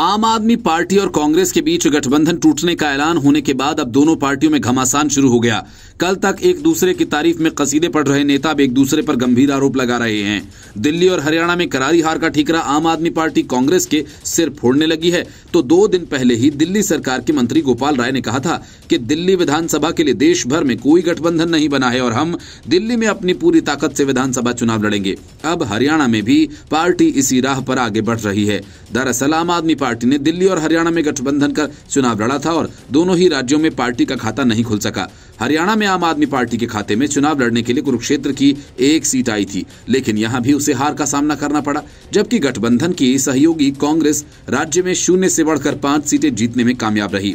आम आदमी पार्टी और कांग्रेस के बीच गठबंधन टूटने का ऐलान होने के बाद अब दोनों पार्टियों में घमासान शुरू हो गया कल तक एक दूसरे की तारीफ में कसीदे पढ़ रहे नेता अब एक दूसरे पर गंभीर आरोप लगा रहे हैं दिल्ली और हरियाणा में करारी हार का ठीकरा आम आदमी पार्टी कांग्रेस के सिर फोड़ने लगी है तो दो दिन पहले ही दिल्ली सरकार के मंत्री गोपाल राय ने कहा था कि दिल्ली विधानसभा के लिए देश भर में कोई गठबंधन नहीं बना है और हम दिल्ली में अपनी पूरी ताकत से विधानसभा चुनाव लड़ेंगे अब हरियाणा में भी पार्टी इसी राह पर आगे बढ़ रही है दरअसल आम आदमी पार्टी ने दिल्ली और हरियाणा में गठबंधन का चुनाव लड़ा था और दोनों ही राज्यों में पार्टी का खाता नहीं खुल सका हरियाणा में आम आदमी पार्टी के खाते में चुनाव लड़ने के लिए कुरुक्षेत्र की एक सीट आई थी लेकिन यहाँ भी उसे हार का सामना करना पड़ा जबकि गठबंधन की सहयोगी कांग्रेस राज्य में शून्य से बढ़कर पांच सीटें जीतने में कामयाब रही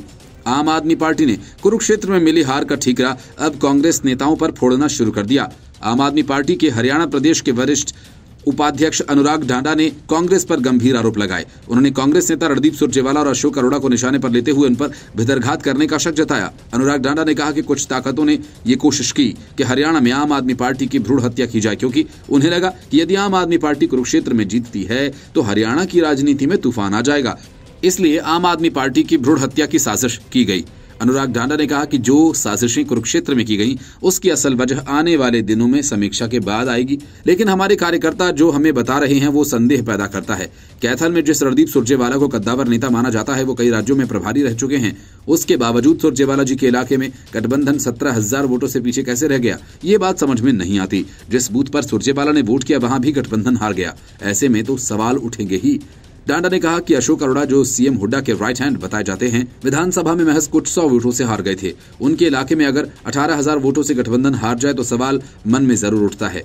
आम आदमी पार्टी ने कुरुक्षेत्र में मिली हार का ठीकरा अब कांग्रेस नेताओं पर फोड़ना शुरू कर दिया आम आदमी पार्टी के हरियाणा प्रदेश के वरिष्ठ उपाध्यक्ष अनुराग ढांडा ने कांग्रेस पर गंभीर आरोप लगाए उन्होंने कांग्रेस नेता रणदीप सुरजेवाला और अशोक अरोड़ा को निशाने पर लेते हुए उन पर भिदरघात करने का शक जताया अनुराग ढांडा ने कहा कि कुछ ताकतों ने ये कोशिश की कि हरियाणा में आम आदमी पार्टी की भ्रूण हत्या की जाए क्योंकि उन्हें लगा कि यदि आम आदमी पार्टी कुरुक्षेत्र में जीतती है तो हरियाणा की राजनीति में तूफान आ जाएगा इसलिए आम आदमी पार्टी की भ्रूण हत्या की साजिश की गई अनुराग ढांडा ने कहा कि जो साजिशें कुरुक्षेत्र में की गई उसकी असल वजह आने वाले दिनों में समीक्षा के बाद आएगी लेकिन हमारे कार्यकर्ता जो हमें बता रहे हैं वो संदेह पैदा करता है कैथल में जिस रणदीप सुरजेवाला को कद्दावर नेता माना जाता है वो कई राज्यों में प्रभारी रह चुके हैं उसके बावजूद सुरजेवाला जी के इलाके में गठबंधन सत्रह हजार वोटों से पीछे कैसे रह गया ये बात समझ में नहीं आती जिस बूथ पर सुरजेवाला ने वोट किया वहाँ भी गठबंधन हार गया ऐसे में तो सवाल उठेंगे ही डांडा ने कहा कि अशोक अरोड़ा जो सीएम हुड्डा के राइट हैंड बताए जाते हैं विधानसभा में महज कुछ सौ वोटों से हार गए थे उनके इलाके में अगर अठारह हजार वोटों से गठबंधन हार जाए तो सवाल मन में जरूर उठता है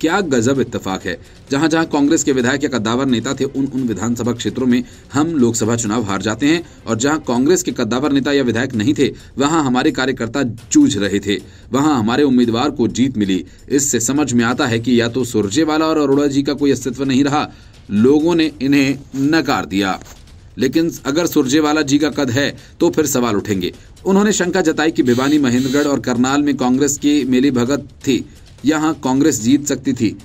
क्या गजब इत्तेफाक है जहां जहां कांग्रेस के विधायक या कद्दावर नेता थे उन उन विधानसभा क्षेत्रों में हम लोकसभा चुनाव हार जाते हैं और जहां कांग्रेस के कद्दावर नेता या विधायक नहीं थे वहां हमारे कार्यकर्ता जूझ रहे थे वहां हमारे उम्मीदवार को जीत मिली इससे समझ में आता है कि या तो सुरजेवाला और अरोड़ा जी का कोई अस्तित्व नहीं रहा लोगों ने इन्हें नकार दिया लेकिन अगर सुरजेवाला जी का कद है तो फिर सवाल उठेंगे उन्होंने शंका जताई कि भिवानी महेंद्रगढ़ और करनाल में कांग्रेस की मिली भगत थी यहाँ कांग्रेस जीत सकती थी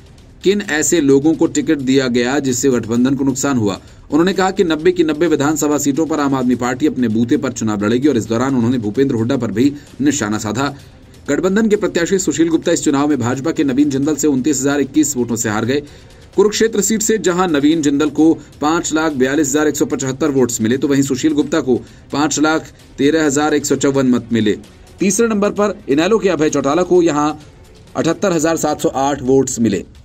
किन ऐसे लोगों को टिकट दिया गया जिससे गठबंधन को नुकसान हुआ उन्होंने कहा कि नब्बे की नब्बे विधानसभा सीटों पर आम आदमी पार्टी अपने बूते पर चुनाव लड़ेगी और इस दौरान उन्होंने भूपेंद्र हुड्डा पर भी निशाना साधा गठबंधन के प्रत्याशी सुशील गुप्ता इस चुनाव में भाजपा के नवीन जिंदल से उन्तीस वोटों से हार गए कुरुक्षेत्र सीट से जहां नवीन जिंदल को पांच लाख बयालीस हजार एक सौ पचहत्तर वोट मिले तो वहीं सुशील गुप्ता को पांच लाख तेरह हजार एक सौ चौवन मत मिले तीसरे नंबर पर इनैलो के अभय चौटाला को यहां अठहत्तर हजार सात सौ आठ वोट्स मिले